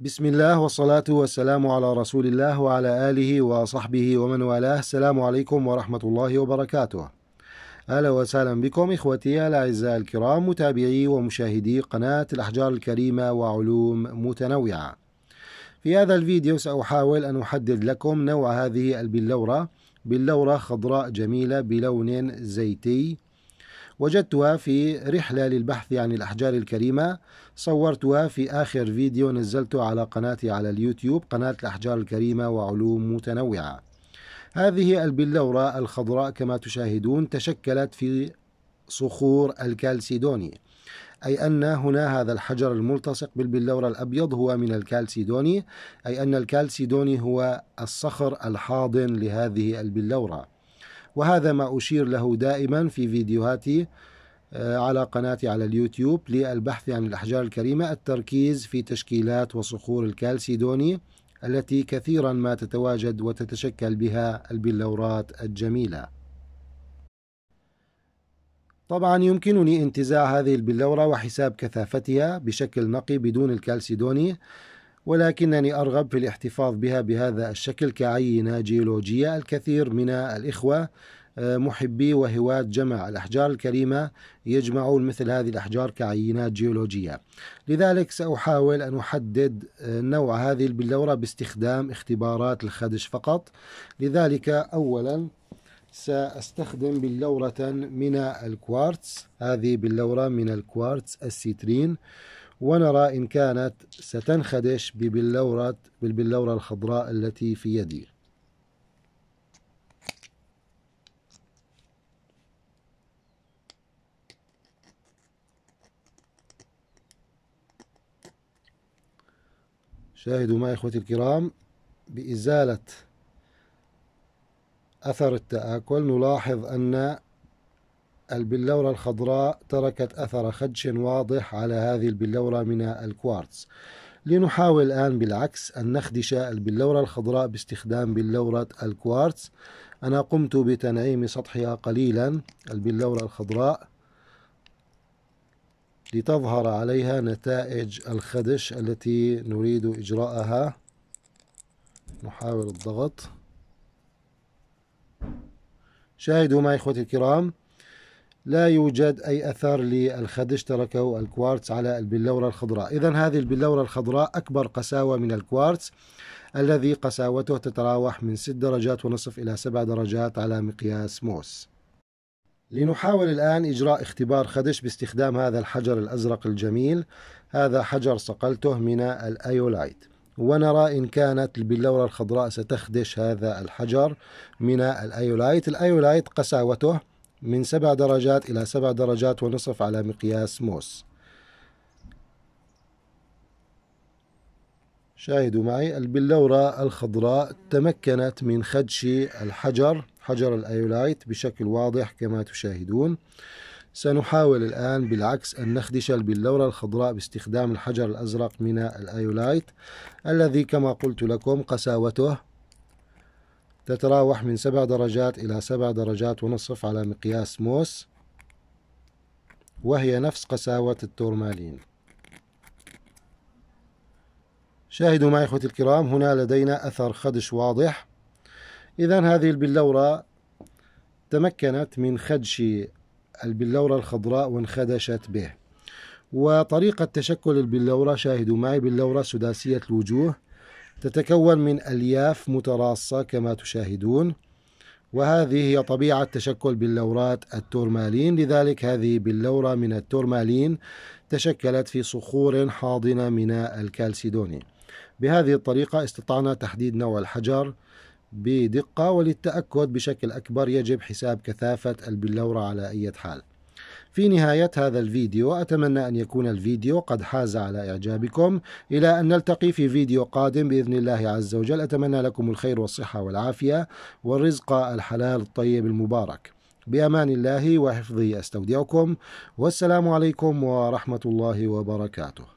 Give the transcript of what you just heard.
بسم الله والصلاة والسلام على رسول الله وعلى آله وصحبه ومن والاه السلام عليكم ورحمة الله وبركاته أهلا وسهلا بكم إخوتي الأعزاء الكرام متابعي ومشاهدي قناة الأحجار الكريمة وعلوم متنوعة في هذا الفيديو سأحاول أن أحدد لكم نوع هذه البلورة بلورة خضراء جميلة بلون زيتي وجدتها في رحلة للبحث عن الأحجار الكريمة صورتها في آخر فيديو نزلته على قناتي على اليوتيوب قناة الأحجار الكريمة وعلوم متنوعة هذه البلورة الخضراء كما تشاهدون تشكلت في صخور الكالسيدوني أي أن هنا هذا الحجر الملتصق بالبلورة الأبيض هو من الكالسيدوني أي أن الكالسيدوني هو الصخر الحاضن لهذه البلورة وهذا ما أشير له دائما في فيديوهاتي آه، على قناتي على اليوتيوب للبحث عن الأحجار الكريمة التركيز في تشكيلات وصخور الكالسيدوني التي كثيرا ما تتواجد وتتشكل بها البلورات الجميلة طبعا يمكنني انتزاع هذه البلورة وحساب كثافتها بشكل نقي بدون الكالسيدوني ولكنني أرغب في الاحتفاظ بها بهذا الشكل كعينة جيولوجية الكثير من الإخوة آه، محبي وهواة جمع الأحجار الكريمة يجمعون مثل هذه الأحجار كعينات جيولوجية لذلك سأحاول أن أحدد آه، نوع هذه البلورة باستخدام اختبارات الخدش فقط لذلك أولا سأستخدم بلورة من الكوارتز هذه بلورة من الكوارتز السيترين ونرى إن كانت ستنخدش ببلورة بالبلورة الخضراء التي في يدي شاهدوا معي إخوتي الكرام بإزالة أثر التآكل نلاحظ أن البلورة الخضراء تركت أثر خدش واضح على هذه البلورة من الكوارتز لنحاول الآن بالعكس أن نخدش البلورة الخضراء باستخدام بلورة الكوارتز أنا قمت بتنعيم سطحها قليلا البلورة الخضراء لتظهر عليها نتائج الخدش التي نريد إجراءها نحاول الضغط شاهدوا معي إخوتي الكرام لا يوجد أي أثر للخدش تركه الكوارتز على البلورة الخضراء إذا هذه البلورة الخضراء أكبر قساوة من الكوارتز الذي قساوته تتراوح من 6 درجات ونصف إلى 7 درجات على مقياس موس لنحاول الآن إجراء اختبار خدش باستخدام هذا الحجر الأزرق الجميل هذا حجر صقلته من الأيولايت ونرى إن كانت البلورة الخضراء ستخدش هذا الحجر من الأيولايت الأيولايت قساوته من سبع درجات إلى سبع درجات ونصف على مقياس موس شاهدوا معي البلورة الخضراء تمكنت من خدش الحجر حجر الأيولايت بشكل واضح كما تشاهدون سنحاول الآن بالعكس أن نخدش البلورة الخضراء باستخدام الحجر الأزرق من الأيولايت الذي كما قلت لكم قساوته تتراوح من سبع درجات إلى سبع درجات ونصف على مقياس موس وهي نفس قساوة التورمالين شاهدوا معي إخوتي الكرام هنا لدينا أثر خدش واضح إذا هذه البلورة تمكنت من خدش البلورة الخضراء وانخدشت به وطريقة تشكل البلورة شاهدوا معي بلورة سداسية الوجوه تتكون من ألياف متراصة كما تشاهدون وهذه هي طبيعة تشكل بلورات التورمالين لذلك هذه بلورة من التورمالين تشكلت في صخور حاضنة من الكالسيدوني بهذه الطريقة استطعنا تحديد نوع الحجر بدقة وللتأكد بشكل أكبر يجب حساب كثافة البلورة على أي حال في نهاية هذا الفيديو أتمنى أن يكون الفيديو قد حاز على إعجابكم إلى أن نلتقي في فيديو قادم بإذن الله عز وجل أتمنى لكم الخير والصحة والعافية والرزق الحلال الطيب المبارك بأمان الله وحفظه أستودعكم والسلام عليكم ورحمة الله وبركاته